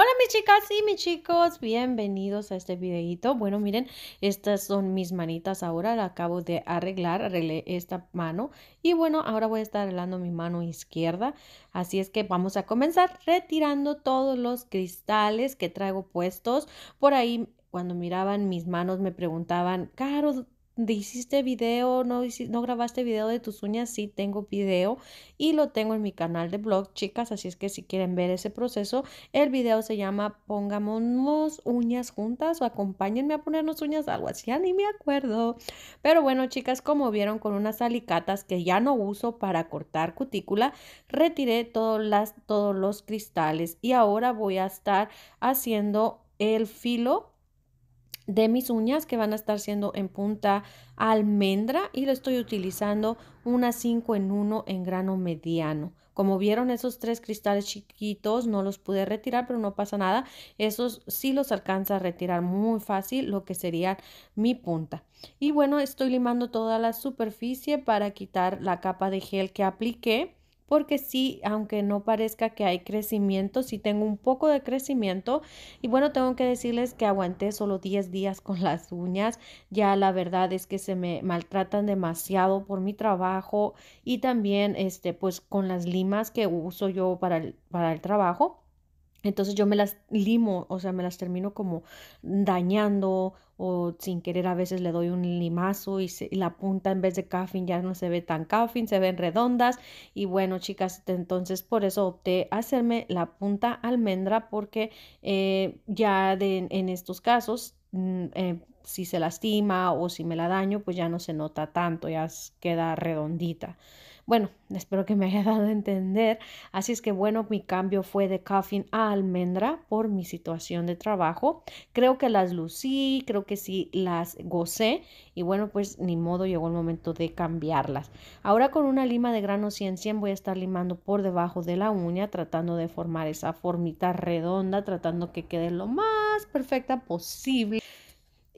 Hola mis chicas y mis chicos, bienvenidos a este videito. Bueno, miren, estas son mis manitas ahora, la acabo de arreglar, arreglé esta mano y bueno, ahora voy a estar arreglando mi mano izquierda. Así es que vamos a comenzar retirando todos los cristales que traigo puestos. Por ahí cuando miraban mis manos me preguntaban, Caro, hiciste video, no, no grabaste video de tus uñas, sí tengo video y lo tengo en mi canal de blog, chicas, así es que si quieren ver ese proceso, el video se llama Pongámonos uñas juntas o acompáñenme a ponernos uñas, algo así, ya ni me acuerdo. Pero bueno, chicas, como vieron con unas alicatas que ya no uso para cortar cutícula, retiré todos los cristales y ahora voy a estar haciendo el filo de mis uñas que van a estar siendo en punta almendra y lo estoy utilizando una 5 en 1 en grano mediano. Como vieron esos tres cristales chiquitos no los pude retirar pero no pasa nada. Esos sí los alcanza a retirar muy fácil lo que sería mi punta. Y bueno estoy limando toda la superficie para quitar la capa de gel que apliqué porque sí, aunque no parezca que hay crecimiento, sí tengo un poco de crecimiento. Y bueno, tengo que decirles que aguanté solo 10 días con las uñas. Ya la verdad es que se me maltratan demasiado por mi trabajo y también este pues con las limas que uso yo para el, para el trabajo. Entonces yo me las limo, o sea, me las termino como dañando o sin querer a veces le doy un limazo y, la punta en vez de caffin ya no se ve tan caffin, se ven redondas y bueno chicas, entonces por eso opté hacerme la punta almendra porque eh, ya en estos casos mm, eh, si se lastima o si me la daño, pues ya no se nota tanto, ya queda redondita. Bueno, espero que me haya dado a entender. Así es que bueno, mi cambio fue de Coffin a almendra por mi situación de trabajo. Creo que las lucí, creo que sí las gocé y bueno, pues ni modo llegó el momento de cambiarlas. Ahora con una lima de grano 100-100 voy a estar limando por debajo de la uña tratando de formar esa formita redonda, tratando que quede lo más perfecta posible.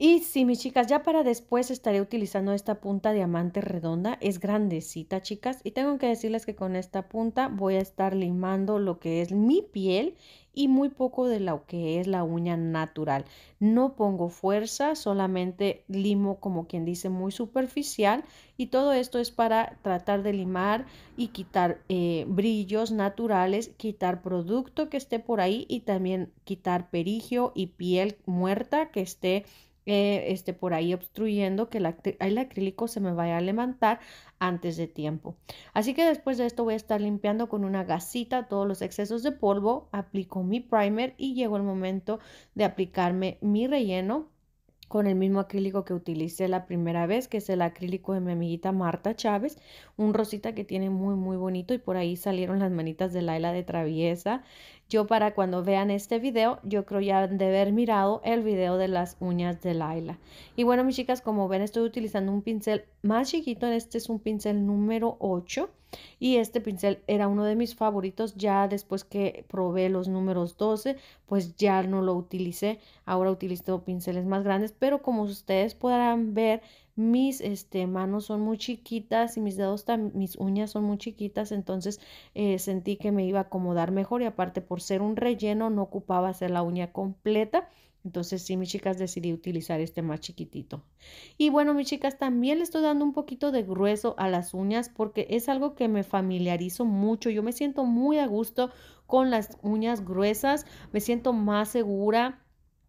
Y sí, mis chicas, ya para después estaré utilizando esta punta diamante redonda. Es grandecita, chicas. Y tengo que decirles que con esta punta voy a estar limando lo que es mi piel y muy poco de lo que es la uña natural. No pongo fuerza, solamente limo como quien dice muy superficial y todo esto es para tratar de limar y quitar eh, brillos naturales, quitar producto que esté por ahí y también quitar perigio y piel muerta que esté eh, este, por ahí obstruyendo que el, el acrílico se me vaya a levantar antes de tiempo. Así que después de esto voy a estar limpiando con una gasita todos los excesos de polvo, aplico mi primer y llegó el momento de aplicarme mi relleno con el mismo acrílico que utilicé la primera vez, que es el acrílico de mi amiguita Marta Chávez, un rosita que tiene muy muy bonito y por ahí salieron las manitas de Laila de traviesa. Yo para cuando vean este video, yo creo ya de haber mirado el video de las uñas de Laila. Y bueno, mis chicas, como ven, estoy utilizando un pincel más chiquito, este es un pincel número 8 y este pincel era uno de mis favoritos. Ya después que probé los números 12, pues ya no lo utilicé. Ahora utilizo pinceles más grandes, pero como ustedes podrán ver, mis este, manos son muy chiquitas y mis dedos, mis uñas son muy chiquitas, entonces eh, sentí que me iba a acomodar mejor y aparte por ser un relleno no ocupaba hacer la uña completa. Entonces sí, mis chicas, decidí utilizar este más chiquitito. Y bueno, mis chicas, también le estoy dando un poquito de grueso a las uñas porque es algo que me familiarizo mucho. Yo me siento muy a gusto con las uñas gruesas, me siento más segura.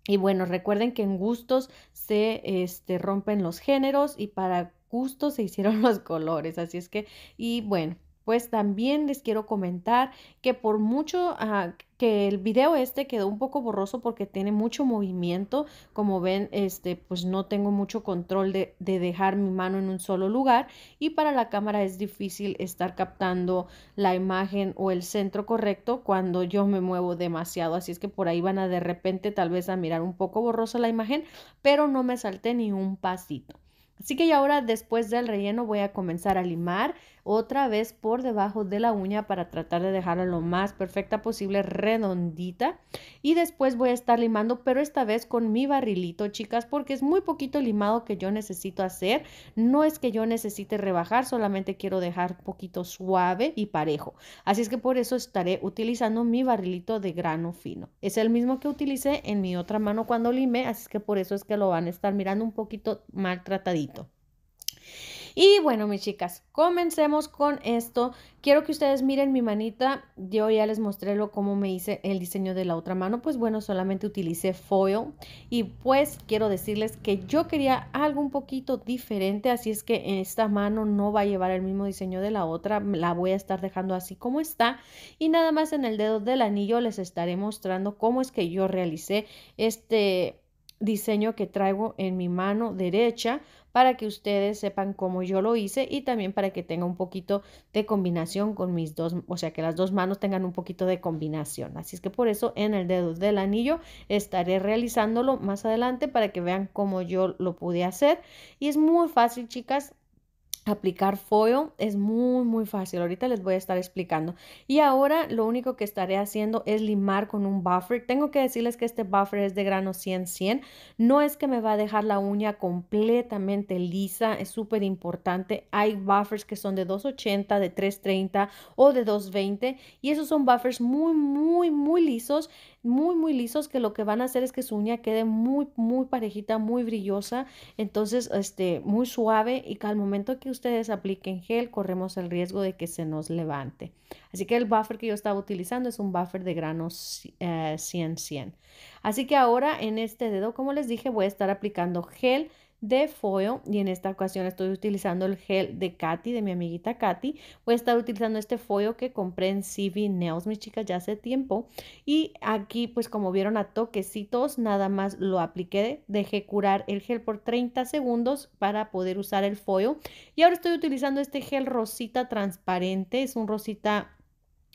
Y bueno, recuerden que en gustos se este, rompen los géneros y para gustos se hicieron los colores. Así es que, y bueno, pues también les quiero comentar que por mucho ah, que el video este quedó un poco borroso porque tiene mucho movimiento, como ven, este pues no tengo mucho control de, dejar mi mano en un solo lugar y para la cámara es difícil estar captando la imagen o el centro correcto cuando yo me muevo demasiado, así es que por ahí van a de repente tal vez a mirar un poco borrosa la imagen, pero no me salté ni un pasito. Así que ya ahora después del relleno voy a comenzar a limar otra vez por debajo de la uña para tratar de dejarla lo más perfecta posible, redondita. Y después voy a estar limando, pero esta vez con mi barrilito, chicas, porque es muy poquito limado que yo necesito hacer. No es que yo necesite rebajar, solamente quiero dejar un poquito suave y parejo. Así es que por eso estaré utilizando mi barrilito de grano fino. Es el mismo que utilicé en mi otra mano cuando limé, así es que por eso es que lo van a estar mirando un poquito maltratadito. Y bueno, mis chicas, comencemos con esto. Quiero que ustedes miren mi manita. Yo ya les mostré lo cómo me hice el diseño de la otra mano. Pues bueno, solamente utilicé foil. Y pues quiero decirles que yo quería algo un poquito diferente. Así es que esta mano no va a llevar el mismo diseño de la otra. La voy a estar dejando así como está. Y nada más en el dedo del anillo les estaré mostrando cómo es que yo realicé este diseño que traigo en mi mano derecha para que ustedes sepan cómo yo lo hice y también para que tenga un poquito de combinación con mis dos, o sea, que las dos manos tengan un poquito de combinación. Así es que por eso en el dedo del anillo estaré realizándolo más adelante para que vean cómo yo lo pude hacer. Y es muy fácil, chicas, aplicar foil es muy muy fácil ahorita les voy a estar explicando y ahora lo único que estaré haciendo es limar con un buffer tengo que decirles que este buffer es de grano 100 100 no es que me va a dejar la uña completamente lisa es súper importante hay buffers que son de 280 de 330 o de 220 y esos son buffers muy muy muy lisos muy, muy lisos que lo que van a hacer es que su uña quede muy, muy parejita, muy brillosa, entonces, este, muy suave y que al momento que ustedes apliquen gel, corremos el riesgo de que se nos levante. Así que el buffer que yo estaba utilizando es un buffer de granos 100-100. Eh, Así que ahora en este dedo, como les dije, voy a estar aplicando gel de foil y en esta ocasión estoy utilizando el gel de Katy, de mi amiguita Katy. Voy a estar utilizando este foil que compré en CV Nails, mis chicas, ya hace tiempo. Y aquí, pues como vieron a toquecitos, nada más lo apliqué, dejé curar el gel por 30 segundos para poder usar el foil. Y ahora estoy utilizando este gel rosita transparente, es un rosita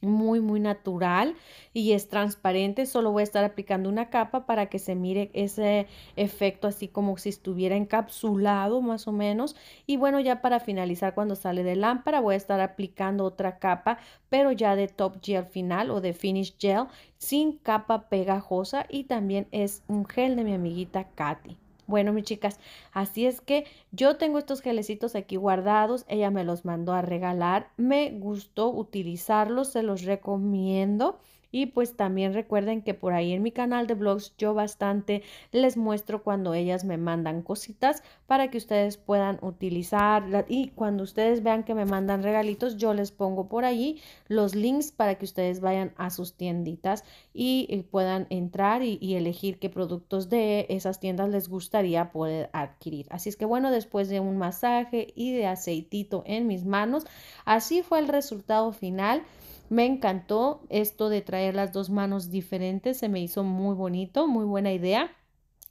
muy muy natural y es transparente solo voy a estar aplicando una capa para que se mire ese efecto así como si estuviera encapsulado más o menos y bueno ya para finalizar cuando sale de lámpara voy a estar aplicando otra capa pero ya de top gel final o de finish gel sin capa pegajosa y también es un gel de mi amiguita Katy bueno, mis chicas, así es que yo tengo estos gelecitos aquí guardados, ella me los mandó a regalar, me gustó utilizarlos, se los recomiendo. Y pues también recuerden que por ahí en mi canal de blogs yo bastante les muestro cuando ellas me mandan cositas para que ustedes puedan utilizar Y cuando ustedes vean que me mandan regalitos, yo les pongo por ahí los links para que ustedes vayan a sus tienditas y, eh, puedan entrar y, y elegir qué productos de esas tiendas les gustaría poder adquirir. Así es que bueno, después de un masaje y de aceitito en mis manos, así fue el resultado final. Me encantó esto de traer las dos manos diferentes, se me hizo muy bonito, muy buena idea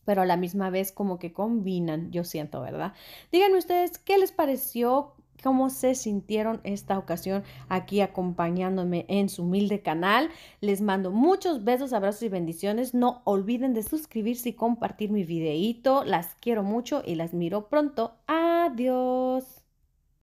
pero a la misma vez como que combinan, yo siento, ¿verdad? Díganme ustedes qué les pareció, cómo se sintieron esta ocasión aquí acompañándome en su humilde canal. Les mando muchos besos, abrazos y bendiciones. No olviden de suscribirse y compartir mi videito. Las quiero mucho y las miro pronto. Adiós.